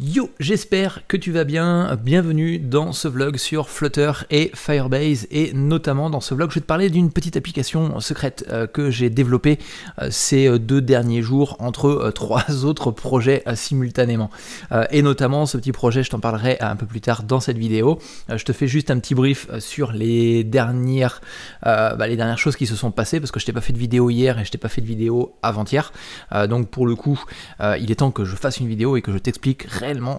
Yo, j'espère que tu vas bien. Bienvenue dans ce vlog sur Flutter et Firebase. Et notamment dans ce vlog, je vais te parler d'une petite application secrète euh, que j'ai développée euh, ces euh, deux derniers jours entre trois autres projets simultanément. Et notamment ce petit projet, je t'en parlerai un peu plus tard dans cette vidéo. Je te fais juste un petit brief sur bah, les dernières, choses qui se sont passées parce que je t'ai pas fait de vidéo hier et je t'ai pas fait de vidéo avant-hier. donc pour le coup, il est temps que je fasse une vidéo et que je t'explique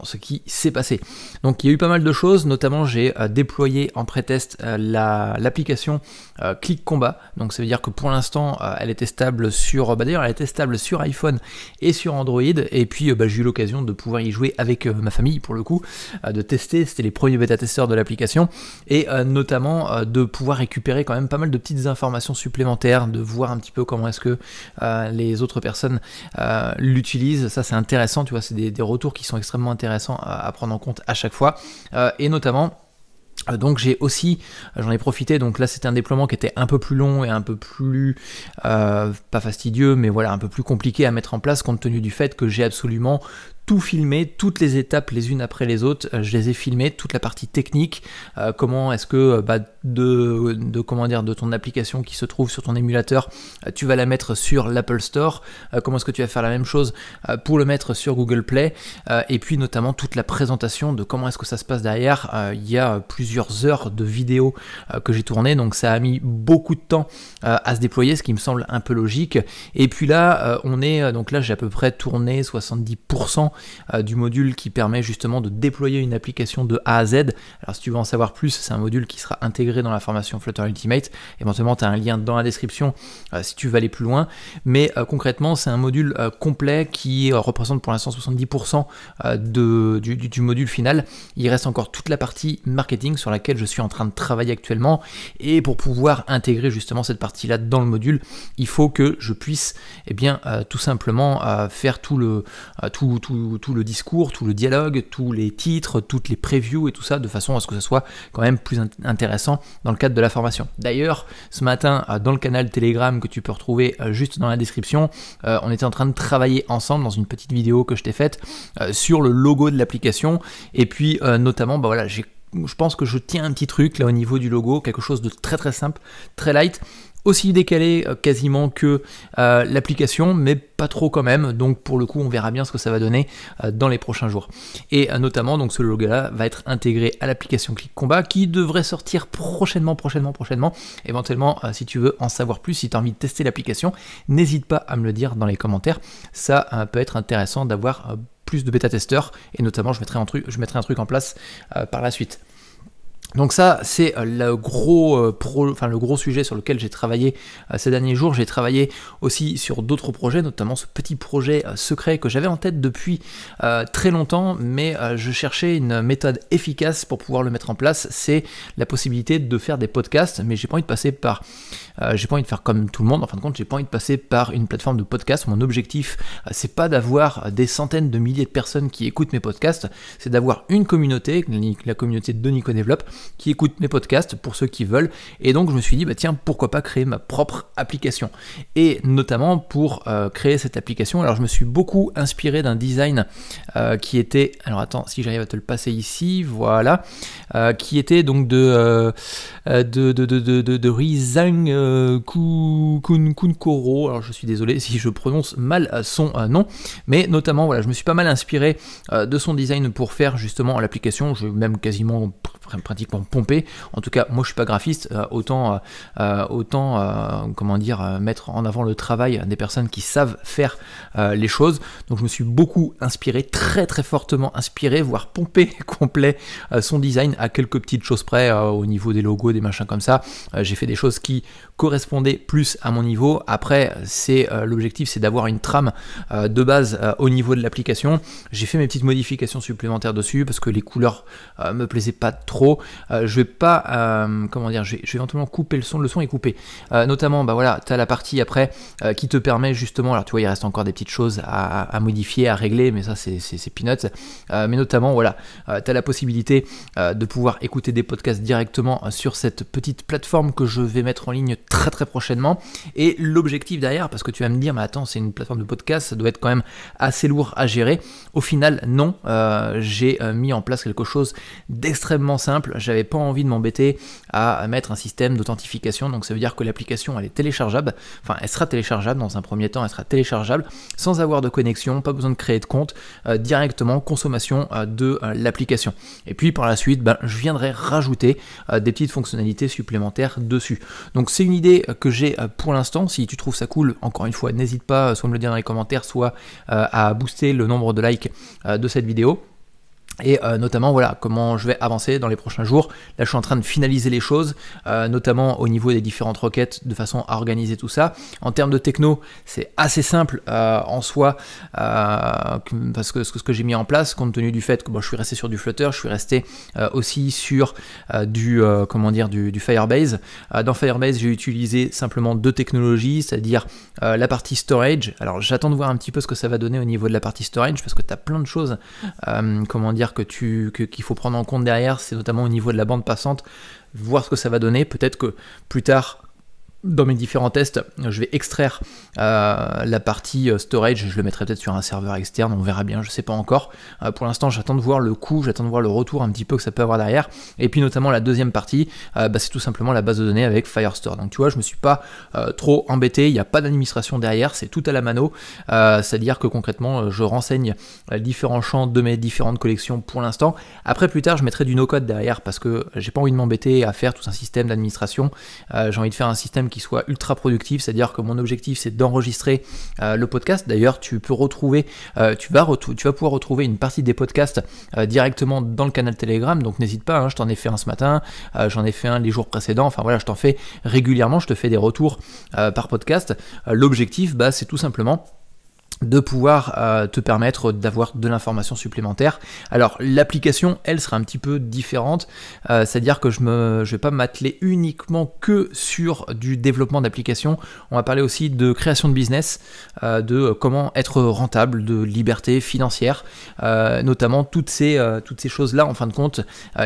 ce qui s'est passé. Donc il y a eu pas mal de choses, notamment j'ai euh, déployé en pré-test euh, l'application euh, Click Combat. Donc ça veut dire que pour l'instant elle était stable sur. Bah, D'ailleurs elle était stable sur iPhone et sur Android. Et puis bah, j'ai eu l'occasion de pouvoir y jouer avec ma famille pour le coup, de tester. C'était les premiers bêta-testeurs de l'application. Et notamment de pouvoir récupérer quand même pas mal de petites informations supplémentaires, de voir un petit peu comment est-ce que les autres personnes l'utilisent. Ça c'est intéressant, tu vois, c'est des, des retours qui sont extrêmement intéressant à, prendre en compte à chaque fois. Euh, et notamment, euh, donc j'ai aussi, euh, j'en ai profité, donc là c'était un déploiement qui était un peu plus long et un peu plus, pas fastidieux, mais voilà, un peu plus compliqué à mettre en place compte tenu du fait que j'ai absolument tout filmé, toutes les étapes les unes après les autres. Euh, je les ai filmées, toute la partie technique, euh, comment est-ce que euh, bah, de, dire de ton application qui se trouve sur ton émulateur, tu vas la mettre sur l'Apple Store, comment est-ce que tu vas faire la même chose pour le mettre sur Google Play, et puis notamment toute la présentation de comment est-ce que ça se passe derrière. Il y a plusieurs heures de vidéos que j'ai tournées, donc ça a mis beaucoup de temps à se déployer, ce qui me semble un peu logique. Et puis là, on est donc là j'ai à peu près tourné 70% euh, du module qui permet justement de déployer une application de A à Z. Alors si tu veux en savoir plus, c'est un module qui sera intégré dans la formation Flutter Ultimate. Éventuellement, tu as un lien dans la description euh, si tu veux aller plus loin. Mais euh, concrètement, c'est un module complet qui représente pour l'instant 70% du, module final. Il reste encore toute la partie marketing sur laquelle je suis en train de travailler actuellement. Et pour pouvoir intégrer justement cette partie-là dans le module, il faut que je puisse et eh bien, tout simplement faire tout le, tout, tout, tout, le discours, tout le dialogue, tous les titres, toutes les previews et tout ça, de façon à ce que ce soit quand même plus intéressant dans le cadre de la formation. D'ailleurs, ce matin, euh, dans le canal Telegram que tu peux retrouver euh, juste dans la description, euh, on était en train de travailler ensemble dans une petite vidéo que je t'ai faite sur le logo de l'application. Et puis notamment, bah voilà, je pense que je tiens un petit truc là au niveau du logo, quelque chose de très très simple, très light, aussi décalé euh, quasiment que euh, l'application, mais pas trop quand même. Donc pour le coup, on verra bien ce que ça va donner euh, dans les prochains jours. Et notamment, donc ce logo-là va être intégré à l'application Click Combat qui devrait sortir prochainement, prochainement, prochainement. Éventuellement, si tu veux en savoir plus, si tu as envie de tester l'application, n'hésite pas à me le dire dans les commentaires. Ça peut être intéressant d'avoir plus de bêta-testeurs et notamment je mettrai, un truc, je mettrai un truc en place par la suite. Donc ça, c'est euh, le gros, euh, enfin, le gros sujet sur lequel j'ai travaillé euh, ces derniers jours. J'ai travaillé aussi sur d'autres projets, notamment ce petit projet secret que j'avais en tête depuis très longtemps, mais je cherchais une méthode efficace pour pouvoir le mettre en place. C'est la possibilité de faire des podcasts, mais j'ai pas envie de passer par euh, j'ai pas envie de faire comme tout le monde. En fin de compte, j'ai pas envie de passer par une plateforme de podcast. Mon objectif, euh, c'est pas d'avoir euh, des centaines de milliers de personnes qui écoutent mes podcasts. C'est d'avoir une communauté, la communauté de Nico Développe, qui écoute mes podcasts pour ceux qui veulent. Et donc, je me suis dit, bah tiens, pourquoi pas créer ma propre application. Et notamment pour créer cette application, alors je me suis beaucoup inspiré d'un design qui était, alors attends, si j'arrive à te le passer ici, voilà, qui était donc de euh, de, de, de, de, Rizang euh, Kunkoro. Alors je suis désolé si je prononce mal euh, son nom, mais notamment voilà, je me suis pas mal inspiré de son design pour faire justement l'application. Je même quasiment pratiquement pompé. En tout cas, moi je suis pas graphiste, euh, autant, euh, autant euh, comment dire, mettre en avant le travail des personnes qui savent faire les choses. Donc je me suis beaucoup inspiré, très très fortement inspiré, voire pomper complet son design à quelques petites choses près au niveau des logos, des machins comme ça. J'ai fait des choses qui correspondaient plus à mon niveau. Après, c'est l'objectif, c'est d'avoir une trame de base au niveau de l'application. J'ai fait mes petites modifications supplémentaires dessus parce que les couleurs me plaisaient pas trop trop. Euh, je vais pas, euh, comment dire, je vais, éventuellement couper le son. Le son est coupé. Euh, notamment, bah voilà, tu as la partie après qui te permet justement, alors tu vois, il reste encore des petites choses à, modifier, à régler, mais ça c'est peanuts. mais notamment, voilà, tu as la possibilité de pouvoir écouter des podcasts directement sur cette petite plateforme que je vais mettre en ligne très très prochainement. Et l'objectif derrière, parce que tu vas me dire, mais attends, c'est une plateforme de podcast, ça doit être quand même assez lourd à gérer. Au final, non, j'ai mis en place quelque chose d'extrêmement simple, j'avais pas envie de m'embêter à mettre un système d'authentification, donc ça veut dire que l'application elle est téléchargeable, enfin elle sera téléchargeable dans un premier temps, elle sera téléchargeable sans avoir de connexion, pas besoin de créer de compte, euh, directement consommation euh, de euh, l'application. Et puis par la suite, ben, je viendrai rajouter des petites fonctionnalités supplémentaires dessus. Donc c'est une idée que j'ai pour l'instant, si tu trouves ça cool, encore une fois, n'hésite pas soit me le dire dans les commentaires, soit à booster le nombre de likes de cette vidéo et euh, notamment voilà comment je vais avancer dans les prochains jours. Là je suis en train de finaliser les choses, euh, notamment au niveau des différentes requêtes de façon à organiser tout ça. En termes de techno, c'est assez simple euh, en soi parce que ce que j'ai mis en place, compte tenu du fait que moi je suis resté sur du Flutter, je suis resté aussi sur du comment dire du, du Firebase. dans Firebase, j'ai utilisé simplement deux technologies, c'est-à-dire la partie storage. Alors j'attends de voir un petit peu ce que ça va donner au niveau de la partie storage parce que tu as plein de choses comment dire que tu qu'il faut prendre en compte derrière, c'est notamment au niveau de la bande passante, voir ce que ça va donner. Peut-être que plus tard, dans mes différents tests, je vais extraire euh, la partie euh, storage, je le mettrai peut-être sur un serveur externe, on verra bien, je ne sais pas encore. Euh, pour l'instant, j'attends de voir le coût, j'attends de voir le retour un petit peu que ça peut avoir derrière. Et puis notamment la deuxième partie, bah, c'est tout simplement la base de données avec Firestore. Donc tu vois, je me suis pas trop embêté, il n'y a pas d'administration derrière, c'est tout à la mano. C'est-à-dire que concrètement, je renseigne différents champs de mes différentes collections pour l'instant. Après, plus tard, je mettrai du no-code derrière parce que j'ai pas envie de m'embêter à faire tout un système d'administration. j'ai envie de faire un système qui qui soit ultra productif, c'est-à-dire que mon objectif c'est d'enregistrer euh, le podcast. D'ailleurs, tu peux retrouver, euh, tu, vas retrouver, tu vas pouvoir retrouver une partie des podcasts euh, directement dans le canal Telegram, donc n'hésite pas, hein, je t'en ai fait un ce matin, j'en ai fait un les jours précédents, enfin voilà, je t'en fais régulièrement, je te fais des retours par podcast. L'objectif, bah, c'est tout simplement de pouvoir euh, te permettre d'avoir de l'information supplémentaire. Alors l'application, elle sera un petit peu différente, euh, c'est-à-dire que je ne vais pas m'atteler uniquement que sur du développement d'applications, on va parler aussi de création de business, euh, de comment être rentable, de liberté financière, notamment toutes ces, toutes ces choses-là en fin de compte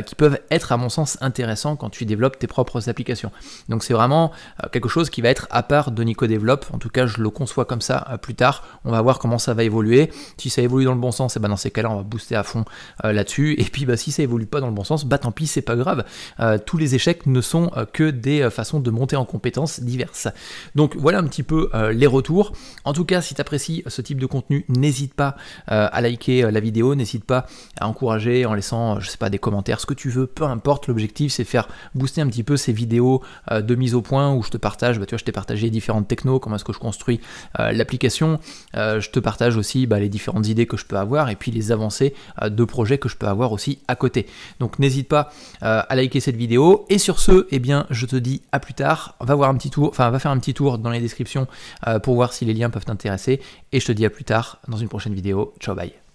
qui peuvent être à mon sens intéressantes quand tu développes tes propres applications. Donc c'est vraiment quelque chose qui va être à part de Nico Develop, en tout cas je le conçois comme ça plus tard, on va voir comment ça va évoluer. Si ça évolue dans le bon sens, et eh ben dans ces cas-là, on va booster à fond euh, là-dessus. Et puis bah, si ça évolue pas dans le bon sens, bah tant pis, c'est pas grave. Euh, tous les échecs ne sont euh, que des façons de monter en compétences diverses. Donc voilà un petit peu les retours. En tout cas, si tu apprécies ce type de contenu, n'hésite pas à liker la vidéo, n'hésite pas à encourager en laissant, je sais pas, des commentaires, ce que tu veux, peu importe. L'objectif, c'est faire booster un petit peu ces vidéos de mise au point où je te partage, bah, tu vois, je t'ai partagé différentes techno comment est-ce que je construis l'application euh, je te partage aussi bah, les différentes idées que je peux avoir et puis les avancées euh, de projets que je peux avoir aussi à côté. Donc n'hésite pas euh, à liker cette vidéo. Et sur ce, eh bien, je te dis à plus tard. Va voir un petit tour, enfin va faire un petit tour dans les descriptions pour voir si les liens peuvent t'intéresser. Et je te dis à plus tard dans une prochaine vidéo. Ciao bye.